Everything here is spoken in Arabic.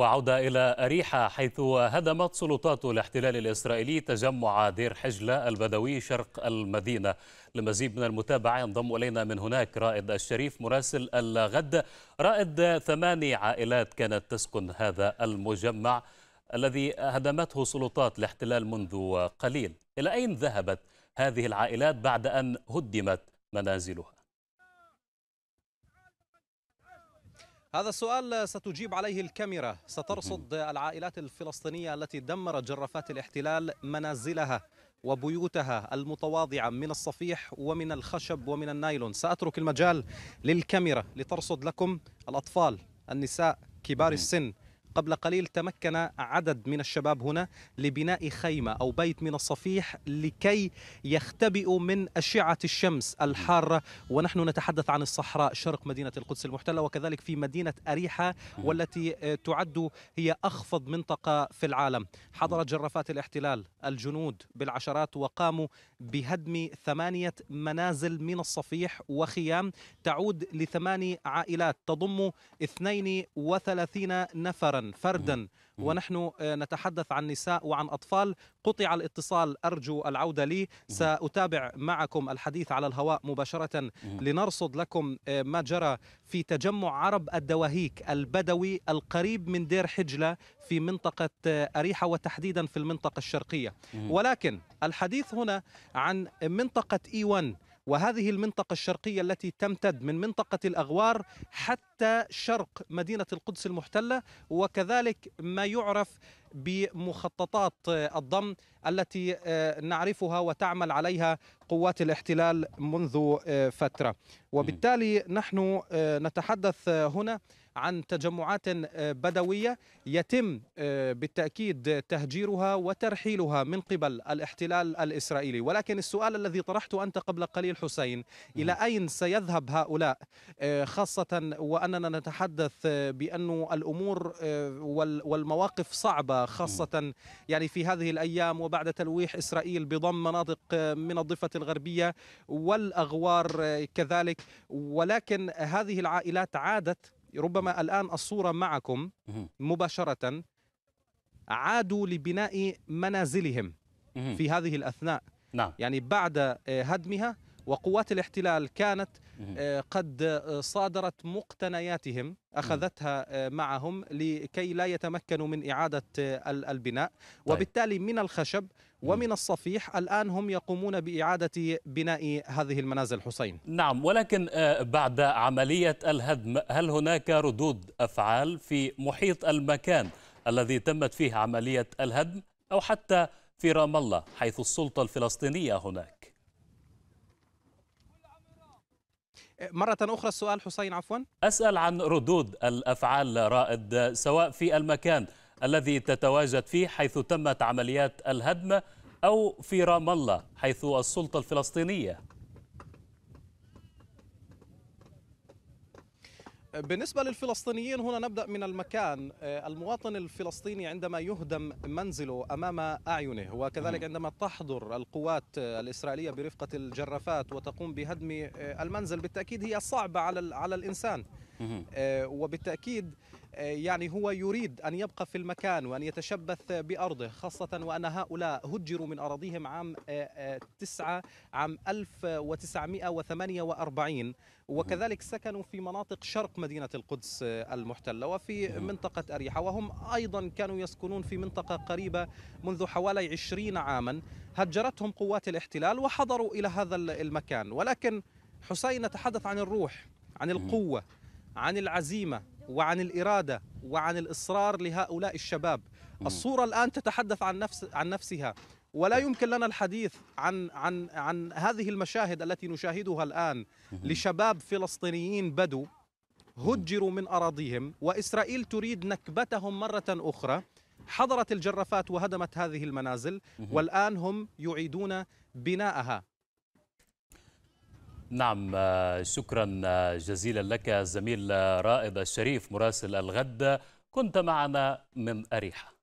وعودة إلى أريحة حيث هدمت سلطات الاحتلال الإسرائيلي تجمع دير حجلة البدوي شرق المدينة لمزيد من المتابعة ينضم إلينا من هناك رائد الشريف مراسل الغد رائد ثماني عائلات كانت تسكن هذا المجمع الذي هدمته سلطات الاحتلال منذ قليل إلى أين ذهبت هذه العائلات بعد أن هدمت منازلها؟ هذا السؤال ستجيب عليه الكاميرا سترصد العائلات الفلسطينية التي دمرت جرافات الاحتلال منازلها وبيوتها المتواضعة من الصفيح ومن الخشب ومن النايلون سأترك المجال للكاميرا لترصد لكم الأطفال النساء كبار السن قبل قليل تمكن عدد من الشباب هنا لبناء خيمة أو بيت من الصفيح لكي يختبئوا من أشعة الشمس الحارة ونحن نتحدث عن الصحراء شرق مدينة القدس المحتلة وكذلك في مدينة أريحة والتي آه، تعد هي أخفض منطقة في العالم حضرت جرافات الاحتلال الجنود بالعشرات وقاموا بهدم ثمانية منازل من الصفيح وخيام تعود لثماني عائلات تضم 32 نفرا فردا ونحن آه، نتحدث عن نساء وعن أطفال قطع الاتصال أرجو العودة لي سأتابع معكم الحديث على الهواء مباشرة لنرصد لكم آه، ما جرى في تجمع عرب الدواهيك البدوي القريب من دير حجلة في منطقة آه، أريحة وتحديدا في المنطقة الشرقية ولكن الحديث هنا عن منطقة إيوان وهذه المنطقة الشرقية التي تمتد من منطقة الأغوار حتى شرق مدينة القدس المحتلة وكذلك ما يعرف بمخططات الضم التي آه، نعرفها وتعمل عليها قوات الاحتلال منذ آه، فترة وبالتالي نحن آه، نتحدث هنا عن تجمعات آه، بدوية يتم آه، بالتأكيد تهجيرها وترحيلها من قبل الاحتلال الإسرائيلي ولكن السؤال الذي طرحته أنت قبل قليل حسين إلى نعم. أين سيذهب هؤلاء آه، خاصة وأننا نتحدث بأن الأمور والمواقف صعبة نعم. خاصة يعني في هذه الأيام وبعد تلويح إسرائيل بضم مناطق من الضفة الغربية والأغوار كذلك ولكن هذه العائلات عادت ربما الآن الصورة معكم مباشرة عادوا لبناء منازلهم في هذه الأثناء نعم. يعني بعد آه، هدمها وقوات الاحتلال كانت آه، قد آه، صادرت مقتنياتهم اخذتها آه، معهم لكي لا يتمكنوا من اعاده البناء طيب. وبالتالي من الخشب ومن الصفيح الان هم يقومون باعاده بناء هذه المنازل حسين نعم ولكن بعد عمليه الهدم هل هناك ردود افعال في محيط المكان الذي تمت فيه عمليه الهدم او حتى في رام الله حيث السلطه الفلسطينيه هناك مرة أخرى السؤال حسين عفوا أسأل عن ردود الأفعال رائد سواء في المكان الذي تتواجد فيه حيث تمت عمليات الهدم أو في رام الله حيث السلطة الفلسطينية بالنسبة للفلسطينيين هنا نبدأ من المكان آه، المواطن الفلسطيني عندما يهدم منزله أمام أعينه وكذلك عندما تحضر القوات آه، الإسرائيلية برفقة الجرافات وتقوم بهدم آه، المنزل بالتأكيد هي صعبة على, على الإنسان آه، وبالتأكيد آه، يعني هو يريد أن يبقى في المكان وأن يتشبث بأرضه خاصة وأن هؤلاء هجروا من أراضيهم عام 9 آه، عام 1948 وكذلك سكنوا في مناطق شرق مدينة القدس المحتلة وفي منطقة أريحة وهم أيضا كانوا يسكنون في منطقة قريبة منذ حوالي 20 عاما هجرتهم قوات الاحتلال وحضروا إلى هذا المكان ولكن حسين نتحدث عن الروح عن القوة عن العزيمه وعن الاراده وعن الاصرار لهؤلاء الشباب الصوره الان تتحدث عن نفس عن نفسها ولا طيب. يمكن لنا الحديث عن عن عن هذه المشاهد التي نشاهدها الان لشباب فلسطينيين بدو هجروا من اراضيهم واسرائيل تريد نكبتهم مره اخرى حضرت الجرافات وهدمت هذه المنازل والان هم يعيدون بناءها نعم آه، شكرا آه، جزيلا لك زميل آه، رائد الشريف مراسل الغد كنت معنا من أريحة